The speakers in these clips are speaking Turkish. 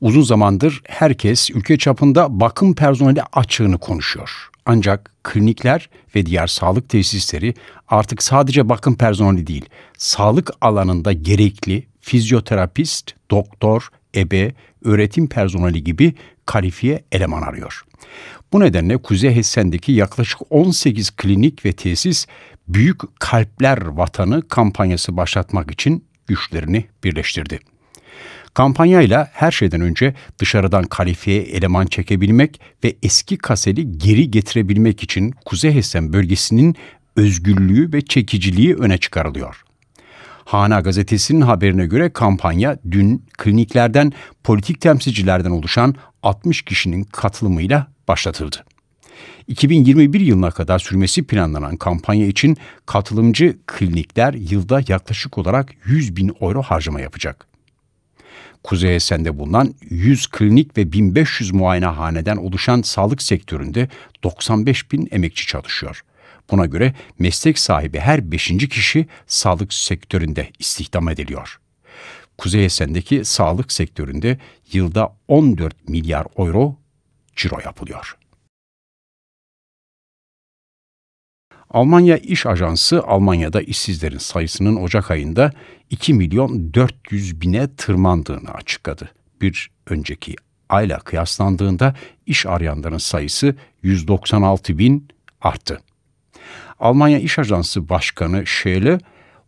Uzun zamandır herkes ülke çapında bakım personeli açığını konuşuyor. Ancak klinikler ve diğer sağlık tesisleri artık sadece bakım personeli değil, sağlık alanında gerekli fizyoterapist, doktor, ebe, öğretim personeli gibi kalifiye eleman arıyor. Bu nedenle Kuzey Hessen'deki yaklaşık 18 klinik ve tesis Büyük Kalpler Vatanı kampanyası başlatmak için güçlerini birleştirdi. Kampanyayla her şeyden önce dışarıdan kalifiye eleman çekebilmek ve eski kaseli geri getirebilmek için Kuzey Hessen bölgesinin özgürlüğü ve çekiciliği öne çıkarılıyor. Hana gazetesinin haberine göre kampanya dün kliniklerden politik temsilcilerden oluşan 60 kişinin katılımıyla başlatıldı. 2021 yılına kadar sürmesi planlanan kampanya için katılımcı klinikler yılda yaklaşık olarak 100 bin euro harcama yapacak. Kuzey Esen'de bulunan 100 klinik ve 1500 muayenehaneden oluşan sağlık sektöründe 95 bin emekçi çalışıyor. Buna göre meslek sahibi her 5. kişi sağlık sektöründe istihdam ediliyor. Kuzey Esen'deki sağlık sektöründe yılda 14 milyar euro ciro yapılıyor. Almanya İş Ajansı Almanya'da işsizlerin sayısının Ocak ayında 2 milyon 400 bine tırmandığını açıkladı. Bir önceki ayla kıyaslandığında iş arayanların sayısı 196 bin arttı. Almanya İş Ajansı Başkanı Scheele,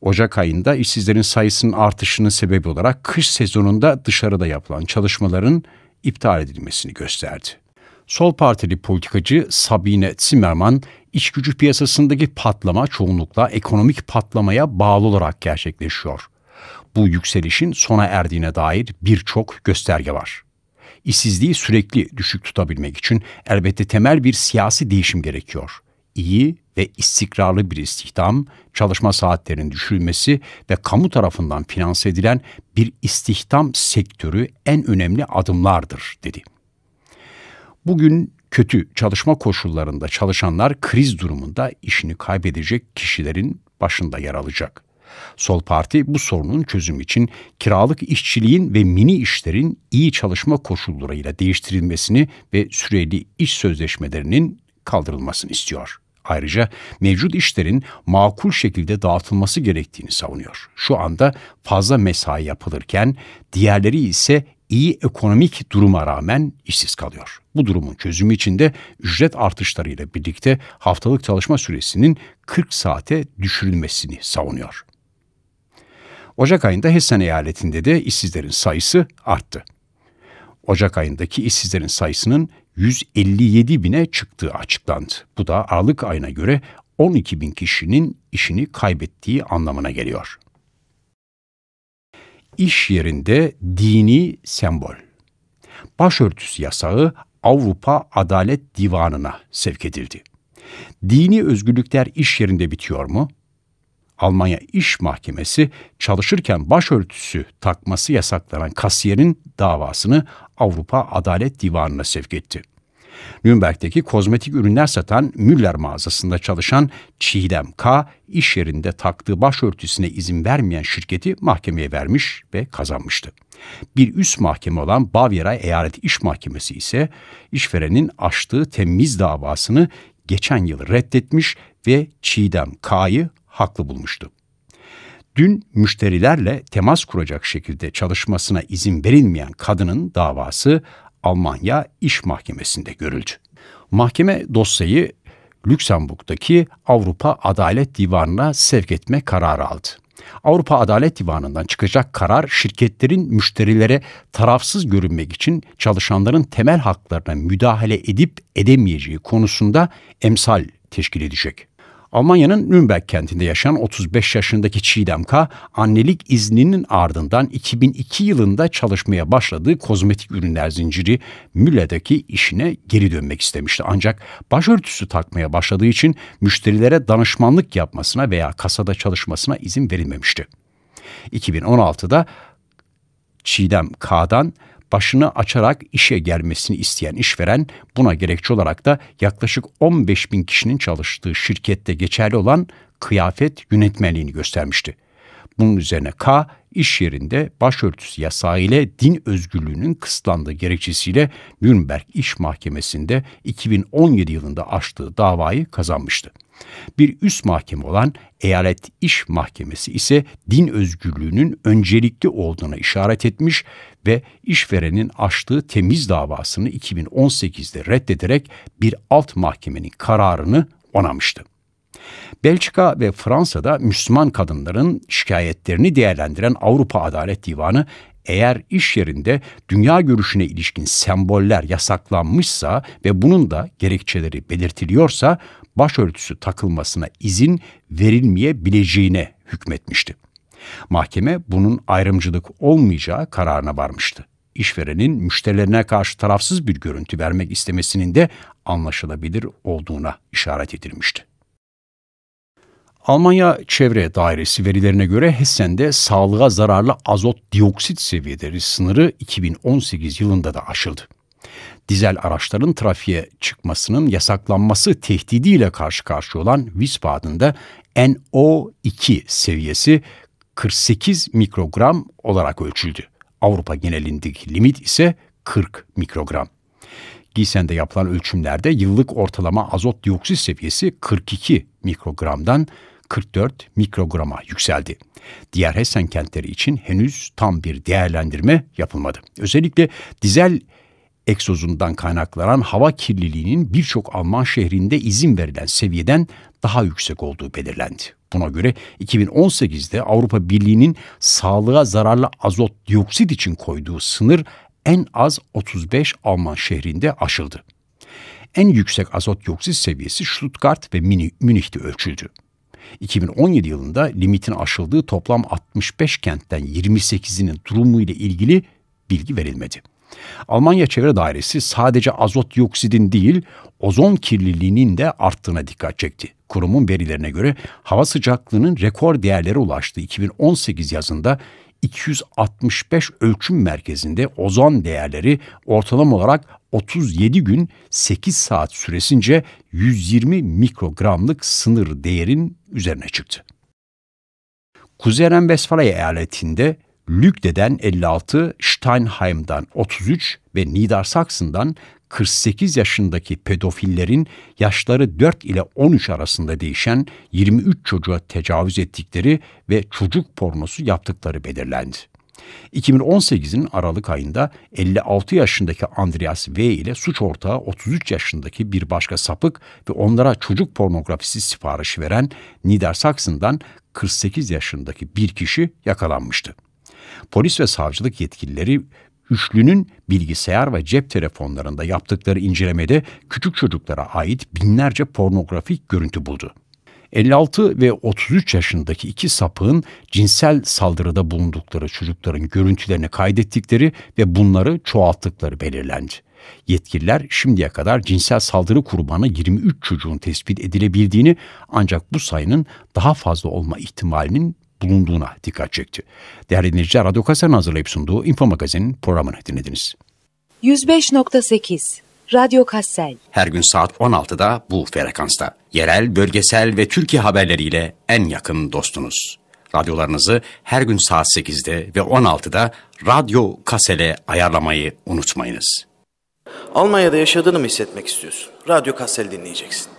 Ocak ayında işsizlerin sayısının artışının sebebi olarak kış sezonunda dışarıda yapılan çalışmaların iptal edilmesini gösterdi. Sol Partili politikacı Sabine Zimmerman, iç gücü piyasasındaki patlama çoğunlukla ekonomik patlamaya bağlı olarak gerçekleşiyor. Bu yükselişin sona erdiğine dair birçok gösterge var. İşsizliği sürekli düşük tutabilmek için elbette temel bir siyasi değişim gerekiyor. İyi ve istikrarlı bir istihdam, çalışma saatlerinin düşürülmesi ve kamu tarafından finanse edilen bir istihdam sektörü en önemli adımlardır dedi. Bugün kötü çalışma koşullarında çalışanlar kriz durumunda işini kaybedecek kişilerin başında yer alacak. Sol Parti bu sorunun çözümü için kiralık işçiliğin ve mini işlerin iyi çalışma koşullarıyla değiştirilmesini ve süreli iş sözleşmelerinin kaldırılmasını istiyor. Ayrıca mevcut işlerin makul şekilde dağıtılması gerektiğini savunuyor. Şu anda fazla mesai yapılırken diğerleri ise iyi ekonomik duruma rağmen işsiz kalıyor. Bu durumun çözümü için de ücret artışlarıyla birlikte haftalık çalışma süresinin 40 saate düşürülmesini savunuyor. Ocak ayında Hessen eyaletinde de işsizlerin sayısı arttı. Ocak ayındaki işsizlerin sayısının 157 bine çıktığı açıklandı. Bu da Aralık ayına göre 12 bin kişinin işini kaybettiği anlamına geliyor iş yerinde dini sembol. Başörtüsü yasağı Avrupa Adalet Divanı'na sevk edildi. Dini özgürlükler iş yerinde bitiyor mu? Almanya İş Mahkemesi çalışırken başörtüsü takması yasaklanan kasiyerin davasını Avrupa Adalet Divanı'na sevk etti. Nürnberg'deki kozmetik ürünler satan Müller mağazasında çalışan Çiğdem K. iş yerinde taktığı başörtüsüne izin vermeyen şirketi mahkemeye vermiş ve kazanmıştı. Bir üst mahkeme olan Bavyera Eyalet İş Mahkemesi ise işverenin açtığı temiz davasını geçen yıl reddetmiş ve Çiğdem K'yı haklı bulmuştu. Dün müşterilerle temas kuracak şekilde çalışmasına izin verilmeyen kadının davası Almanya İş Mahkemesi'nde görüldü. Mahkeme dosyayı Lüksemburg'daki Avrupa Adalet Divanı'na sevk etme kararı aldı. Avrupa Adalet Divanı'ndan çıkacak karar şirketlerin müşterilere tarafsız görünmek için çalışanların temel haklarına müdahale edip edemeyeceği konusunda emsal teşkil edecek. Almanya'nın Nürnberg kentinde yaşayan 35 yaşındaki Çiğdem K. annelik izninin ardından 2002 yılında çalışmaya başladığı kozmetik ürünler zinciri Mülle'deki işine geri dönmek istemişti. Ancak başörtüsü takmaya başladığı için müşterilere danışmanlık yapmasına veya kasada çalışmasına izin verilmemişti. 2016'da Çiğdem K'dan başını açarak işe gelmesini isteyen işveren buna gerekçe olarak da yaklaşık 15 bin kişinin çalıştığı şirkette geçerli olan kıyafet yönetmenliğini göstermişti. Bunun üzerine K, iş yerinde başörtüsü yasağı ile din özgürlüğünün kısıtlandığı gerekçesiyle Nürnberg İş Mahkemesi'nde 2017 yılında açtığı davayı kazanmıştı. Bir üst mahkeme olan Eyalet İş Mahkemesi ise din özgürlüğünün öncelikli olduğuna işaret etmiş ve işverenin açtığı temiz davasını 2018'de reddederek bir alt mahkemenin kararını onamıştı. Belçika ve Fransa'da Müslüman kadınların şikayetlerini değerlendiren Avrupa Adalet Divanı eğer iş yerinde dünya görüşüne ilişkin semboller yasaklanmışsa ve bunun da gerekçeleri belirtiliyorsa başörtüsü takılmasına izin verilmeyebileceğine hükmetmişti. Mahkeme bunun ayrımcılık olmayacağı kararına varmıştı. İşverenin müşterilerine karşı tarafsız bir görüntü vermek istemesinin de anlaşılabilir olduğuna işaret edilmişti. Almanya Çevre Dairesi verilerine göre Hessen'de sağlığa zararlı azot dioksit seviyeleri sınırı 2018 yılında da aşıldı. Dizel araçların trafiğe çıkmasının yasaklanması tehdidiyle karşı karşıya olan Wiesbaden'da NO2 seviyesi 48 mikrogram olarak ölçüldü. Avrupa genelindeki limit ise 40 mikrogram. Giesen'de yapılan ölçümlerde yıllık ortalama azot dioksit seviyesi 42 mikrogramdan 44 mikrograma yükseldi. Diğer Hessen kentleri için henüz tam bir değerlendirme yapılmadı. Özellikle dizel egzozundan kaynaklanan hava kirliliğinin birçok Alman şehrinde izin verilen seviyeden daha yüksek olduğu belirlendi. Buna göre 2018'de Avrupa Birliği'nin sağlığa zararlı azot dioksit için koyduğu sınır en az 35 Alman şehrinde aşıldı. En yüksek azot dioksit seviyesi Stuttgart ve Münih'te ölçüldü. 2017 yılında limitin aşıldığı toplam 65 kentten 28'inin durumu ile ilgili bilgi verilmedi. Almanya Çevre Dairesi sadece azot dioksidin değil, ozon kirliliğinin de arttığına dikkat çekti. Kurumun verilerine göre hava sıcaklığının rekor değerlere ulaştığı 2018 yazında 265 ölçüm merkezinde ozon değerleri ortalama olarak 37 gün 8 saat süresince 120 mikrogramlık sınır değerin üzerine çıktı. Kuzey Renvestfalya eyaletinde Lükde'den 56, Steinheim'dan 33 ve Niedersachsen'dan 48 yaşındaki pedofillerin yaşları 4 ile 13 arasında değişen 23 çocuğa tecavüz ettikleri ve çocuk pornosu yaptıkları belirlendi. 2018'in Aralık ayında 56 yaşındaki Andreas V ile suç ortağı 33 yaşındaki bir başka sapık ve onlara çocuk pornografisi siparişi veren Niedersachsen'dan 48 yaşındaki bir kişi yakalanmıştı. Polis ve savcılık yetkilileri üçlünün bilgisayar ve cep telefonlarında yaptıkları incelemede küçük çocuklara ait binlerce pornografik görüntü buldu. 56 ve 33 yaşındaki iki sapığın cinsel saldırıda bulundukları çocukların görüntülerini kaydettikleri ve bunları çoğalttıkları belirlendi. Yetkililer şimdiye kadar cinsel saldırı kurbanı 23 çocuğun tespit edilebildiğini ancak bu sayının daha fazla olma ihtimalinin bulunduğuna dikkat çekti. Değerli dinleyiciler, Radyo Kaser'in hazırlayıp sunduğu Info magazin programını dinlediniz. 105.8 Radyo Kassel. Her gün saat 16'da bu frekansta. Yerel, bölgesel ve Türkiye haberleriyle en yakın dostunuz. Radyolarınızı her gün saat 8'de ve 16'da Radyo Kassel'e ayarlamayı unutmayınız. Almanya'da yaşadığını mı hissetmek istiyorsun? Radyo Kassel dinleyeceksin.